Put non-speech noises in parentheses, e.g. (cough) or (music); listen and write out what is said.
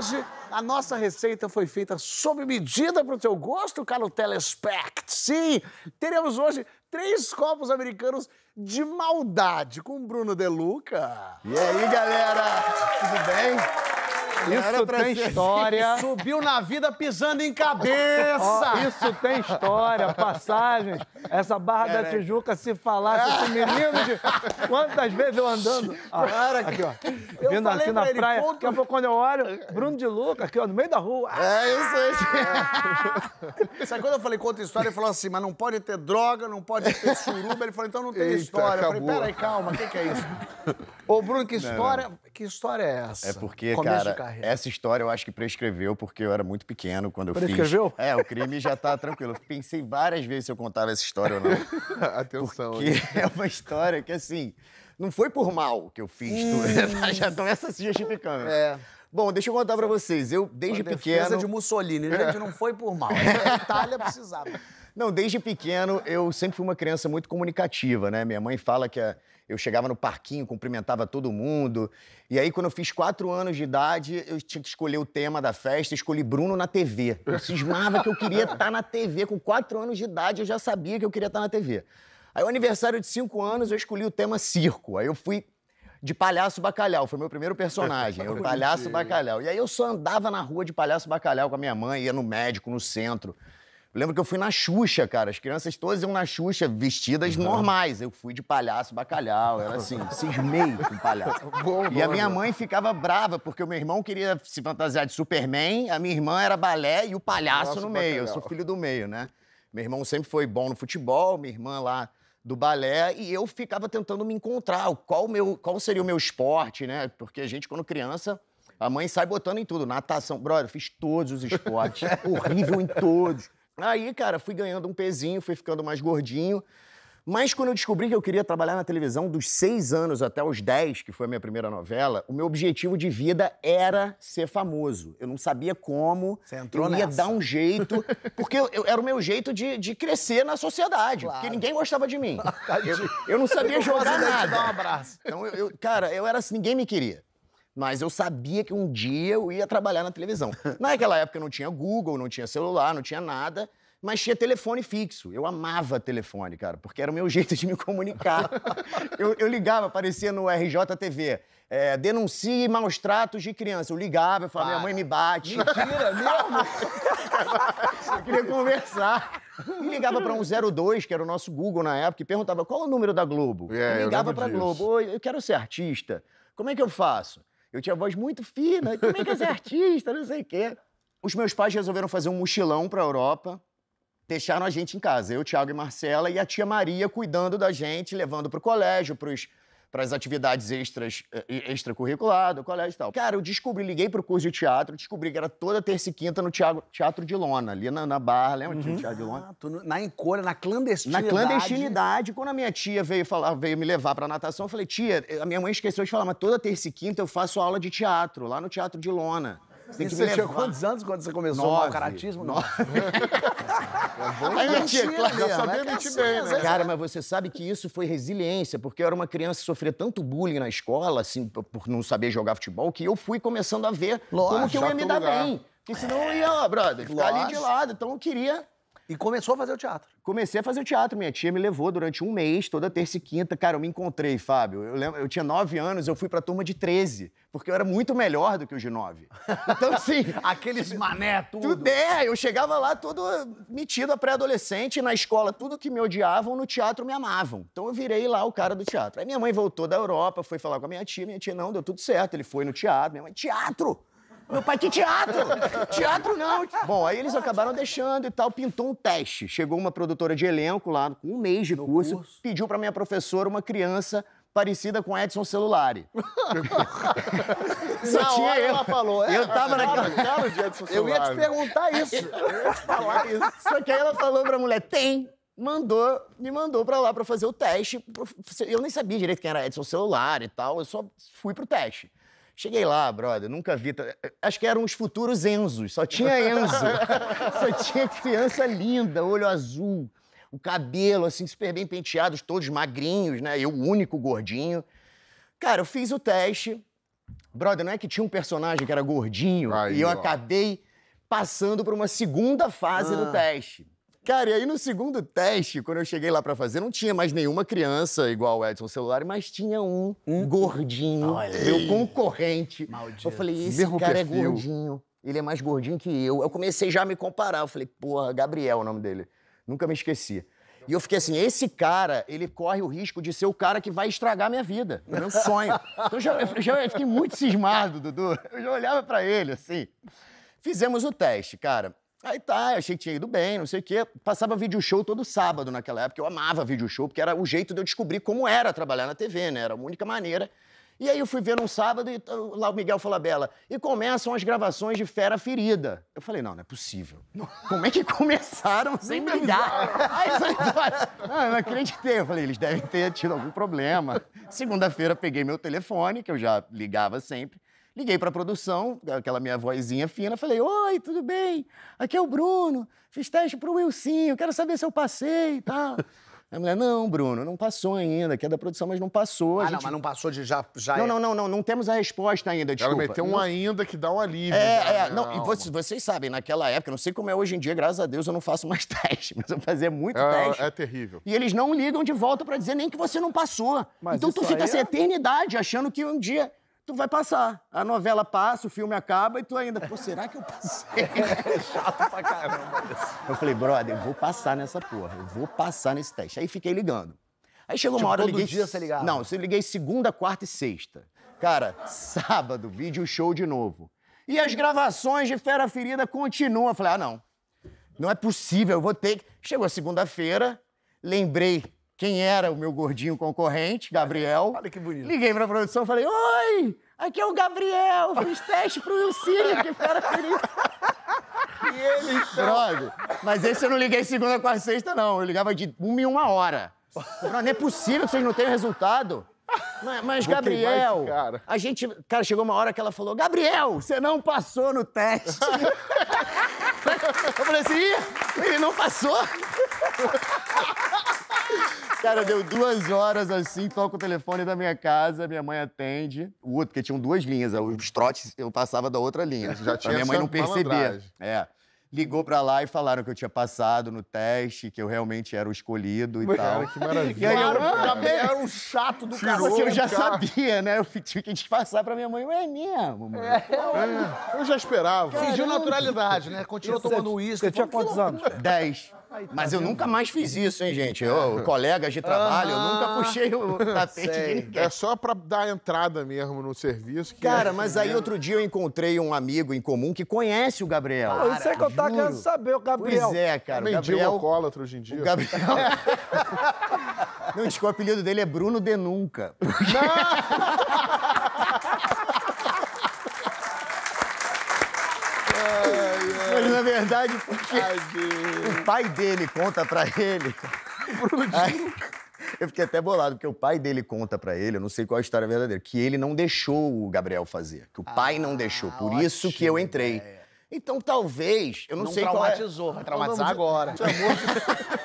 hoje a nossa receita foi feita sob medida para o teu gosto, caro Telespect. Sim, teremos hoje três copos americanos de maldade com Bruno Deluca. E aí, galera? Tudo bem? Isso tem assim. história. Subiu na vida pisando em cabeça. Oh, isso tem história, passagens. Essa Barra da Tijuca, se falasse esse menino de... Quantas vezes eu andando... Ah, Cara, aqui, ó. Eu Vindo assim na ele, praia. Daqui a pouco, quando eu olho, Bruno de Luca, aqui, ó, no meio da rua. É, isso aí. É. Sabe quando eu falei conta história, ele falou assim, mas não pode ter droga, não pode ter suruba. Ele falou, então não tem Eita, história. Acabou. Eu falei, peraí, calma, o que, que é isso? Ô, Bruno, que história, não, não. que história é essa? É porque, Começo cara, essa história eu acho que prescreveu porque eu era muito pequeno quando eu prescreveu? fiz. Prescreveu? É, o crime já tá tranquilo. Eu pensei várias vezes se eu contava essa história ou não. (laughs) Atenção. Porque é uma história que, assim, não foi por mal que eu fiz tudo. Hum. (laughs) já estão essa se justificando. É. Bom, deixa eu contar pra vocês. Eu, desde a defesa pequeno... de Mussolini, né? gente, não foi por mal. A (laughs) Itália precisava. Não, desde pequeno eu sempre fui uma criança muito comunicativa, né? Minha mãe fala que eh, eu chegava no parquinho, cumprimentava todo mundo. E aí, quando eu fiz quatro anos de idade, eu tinha que escolher o tema da festa, escolhi Bruno na TV. Eu cismava que eu queria estar na TV. Com quatro anos de idade, eu já sabia que eu queria estar na TV. Aí, o aniversário de cinco anos, eu escolhi o tema circo. Aí eu fui de palhaço bacalhau, foi meu primeiro personagem, o palhaço bacalhau. E aí eu só andava na rua de palhaço bacalhau com a minha mãe, ia no médico, no centro. Eu lembro que eu fui na Xuxa, cara. As crianças todas iam na Xuxa vestidas uhum. normais. Eu fui de palhaço, bacalhau. Era assim, (laughs) cismei com palhaço. (laughs) Bom, e a minha mãe ficava brava, porque o meu irmão queria se fantasiar de Superman, a minha irmã era balé e o palhaço Nossa, no meio. Bacalhau. Eu sou filho do meio, né? Meu irmão sempre foi bom no futebol, minha irmã lá do balé e eu ficava tentando me encontrar, qual, meu, qual seria o meu esporte, né? Porque a gente, quando criança, a mãe sai botando em tudo, natação. Brother, eu fiz todos os esportes, (laughs) horrível em todos. Aí, cara, fui ganhando um pezinho, fui ficando mais gordinho. Mas quando eu descobri que eu queria trabalhar na televisão dos seis anos até os dez, que foi a minha primeira novela, o meu objetivo de vida era ser famoso. Eu não sabia como. Você entrou eu ia nessa. dar um jeito, (laughs) porque eu, eu, era o meu jeito de, de crescer na sociedade, claro. porque ninguém gostava de mim. (laughs) eu, eu não sabia jogar nada. Dar um abraço. Então, eu, cara, eu era assim, ninguém me queria. Mas eu sabia que um dia eu ia trabalhar na televisão. (laughs) Naquela época não tinha Google, não tinha celular, não tinha nada, mas tinha telefone fixo. Eu amava telefone, cara, porque era o meu (laughs) jeito de me comunicar. eu, eu ligava, aparecia no RJTV. É, denuncie maus tratos de criança. Eu ligava, eu falava, minha mãe me bate. Mentira, (laughs) mesmo? eu queria conversar. E ligava para um 02, que era o nosso Google na época, e perguntava qual é o número da Globo. É, e ligava para Globo. Oi, eu quero ser artista. Como é que eu faço? Eu tinha voz muito fina, como é que é artista, não sei o quê. Os meus pais resolveram fazer um mochilão pra Europa. Deixaram a gente em casa, eu, Thiago e Marcela, e a tia Maria cuidando da gente, levando pro colégio, pros para as atividades extras, eh, extracurricular, do colégio e tal. Cara, eu descobri, liguei pro curso de teatro, descobri que era toda terça e quinta no teatro, de Lona, ali na, na Barra, lembra uhum. Teatro de Lona? Ah, na encolha, na clandestinidade. Na clandestinidade. Quando a minha tia veio, falar, veio me levar pra natação, eu falei, tia, eh, a minha mãe esqueceu de falar, mas toda terça e quinta eu faço aula de teatro, lá no Teatro de Lona. Você levar. tinha quantos anos quando você começou Nove. o caratismo? Nove. (laughs) Aí mentia, claro. Já sabia né? mentir bem, né? Cara, é. mas você sabe que isso foi resiliência, porque eu era uma criança que sofria tanto bullying na escola, assim, por não saber jogar futebol, que eu fui começando a ver Lógico, como que eu ia me dar lugar. bem. Porque senão eu ia, brother, ficar Lógico. ali de lado. Então eu queria e começou a fazer o teatro. Comecei a fazer o teatro. Minha tia me levou durante um mês, toda terça e quinta. Cara, eu me encontrei, Fábio. Eu, lembro, eu tinha nove anos, eu fui pra turma de 13, porque eu era muito melhor do que os de nove. (laughs) Então, assim. Aqueles mané, tudo. Tudo é. Eu chegava lá todo metido a pré-adolescente, na escola, tudo que me odiavam, no teatro me amavam. Então, eu virei lá o cara do teatro. Aí minha mãe voltou da Europa, foi falar com a minha tia. Minha tia, não, deu tudo certo. Ele foi no teatro. Minha mãe, teatro! Meu pai, que teatro? teatro não. Bom, aí eles acabaram deixando e tal, pintou um teste. Chegou uma produtora de elenco lá, com um mês de curso, curso, pediu pra minha professora uma criança parecida com Edson Celulari. (laughs) Só Na tinha hora eu. ela falou. É, eu tava naquela... Cara de Edson Celulari. Eu ia te perguntar isso. (laughs) Eu ia te falar isso. Só que aí ela falou pra mulher, tem, mandou, me mandou para lá para fazer o teste. Eu nem sabia direito quem era Edson Celulari e tal, eu só fui pro teste. Cheguei lá, brother, nunca vi. Eh, acho que eram os futuros Enzos, só tinha Enzo. (laughs) só tinha criança linda, olho azul, o cabelo, assim, super bem penteados, todos magrinhos, né? Eu, o único gordinho. Cara, eu fiz o teste. Brother, não é que tinha um personagem que era gordinho Aí, e eu ó. acabei passando por uma segunda fase ah. do teste. Cara, e aí no segundo teste, quando eu cheguei lá para fazer, não tinha mais nenhuma criança igual o Edson Celular, mas tinha um hum? gordinho, Olha. meu concorrente. Maldito. Eu falei, esse Mesmo cara é perfil. é gordinho, ele é mais gordinho que eu. Eu comecei já a me comparar, eu falei, porra, Gabriel é o nome dele. Nunca me esqueci. E eu fiquei assim, esse cara, ele corre o risco de ser o cara que vai estragar minha vida, o meu sonho. (laughs) Então já, já fiquei muito cismado, Dudu. Eu já olhava para ele, assim. Fizemos o teste, cara. Aí tá, achei que tinha ido bem, não sei o quê. Passava vídeo show todo sábado naquela época. Eu amava vídeo show, porque era o jeito de eu descobrir como era trabalhar na TV, né? Era a única maneira. E aí eu fui ver num sábado e lá o Miguel Bela E começam as gravações de Fera Ferida. Eu falei, não, não é possível. (laughs) Como é que começaram sem me ligar? Aí eu não, não acreditei. Eu falei, eles devem ter tido algum problema. Segunda-feira peguei meu telefone, que eu já ligava sempre. Liguei para a produção, aquela minha vozinha fina, falei: Oi, tudo bem? Aqui é o Bruno, fiz teste para o eu quero saber se eu passei e tá? tal. A mulher, não, Bruno, não passou ainda, que é da produção, mas não passou. Ah, gente... não, mas não passou de já. já não, é... não, não, não, não temos a resposta ainda, desculpa. Ela meteu um ainda que dá um alívio. É, é, não, né? não, e vocês, vocês, sabem, naquela época, não sei como é hoje em dia, graças a Deus eu não faço mais (laughs) teste, mas eu fazia muito é, é teste. É terrível. E eles não ligam de volta para dizer nem que você não passou. Mas então tu fica essa é eternidade achando que um dia tu vai passar. A novela passa, o filme acaba e tu ainda, pô, será que eu passei? é (laughs) chato pra caramba. Eu falei, brother, eu vou passar nessa porra, eu vou passar nesse teste. Aí fiquei ligando. Aí chegou tipo, uma hora, todo liguei... dia você ligava? Não, eu liguei segunda, quarta e sexta. Cara, sábado, vídeo show de novo. E as gravações de Fera Ferida continuam. Eu falei, ah, não. Não é possível, eu vou ter que... Chegou a segunda-feira, lembrei quem era o meu gordinho concorrente, Gabriel. (laughs) Olha que bonito. Liguei pra produção e falei: Oi, aqui é o Gabriel, fiz teste pro Will que fera querido. (laughs) E ele, então... Brother, mas esse eu não liguei segunda, quarta sexta, não. Eu ligava de uma em uma hora. Não é possível que vocês não tenham resultado. Mas, mas Gabriel, a gente. Cara, chegou uma hora que ela falou: Gabriel, você não passou no teste. (laughs) eu falei assim: ele não passou. Cara, deu duas horas assim, toco o telefone da minha casa, minha mãe atende. O outro, porque tinham duas linhas, os trotes eu passava da outra linha. Já tinha pra minha mãe não perceber. É. Ligou pra lá e falaram que eu tinha passado no teste, que eu realmente era o escolhido e tal. que maravilha. E aí eu, ah, era um (laughs) chato do cara. Assim, eu já cara. sabia, né? Eu tive que disfarçar pra minha mãe. Ué, é mesmo, mãe. É, é. eu já esperava. Fingiu naturalidade, né? Continuou tomando uísque. Você tinha quantos anos? Dez. Tá mas eu nunca mais fiz isso, hein, gente? Eu, (laughs) colegas de trabalho, eu nunca puxei o (laughs) tapete de ninguém. É só pra dar entrada mesmo no serviço. Cara, é mas aí mesmo. outro dia eu encontrei um amigo em comum que conhece o Gabriel. Cara, isso é que eu tava querendo saber, o Gabriel. Pois é, cara. O Gabriel alcoólatra hoje em dia. O Gabriel... (laughs) Não, diz o apelido dele é Bruno Denunca. Não! verdade, porque o pai dele conta pra ele. Aí, eu fiquei até bolado, porque o pai dele conta pra ele, eu não sei qual a história verdadeira, que ele não deixou o Gabriel fazer, que o ah, pai não ah, deixou. Por ótimo, isso que eu entrei. Então, talvez, eu não, não sei qual é... traumatizou, vai então, traumatizar agora. (laughs)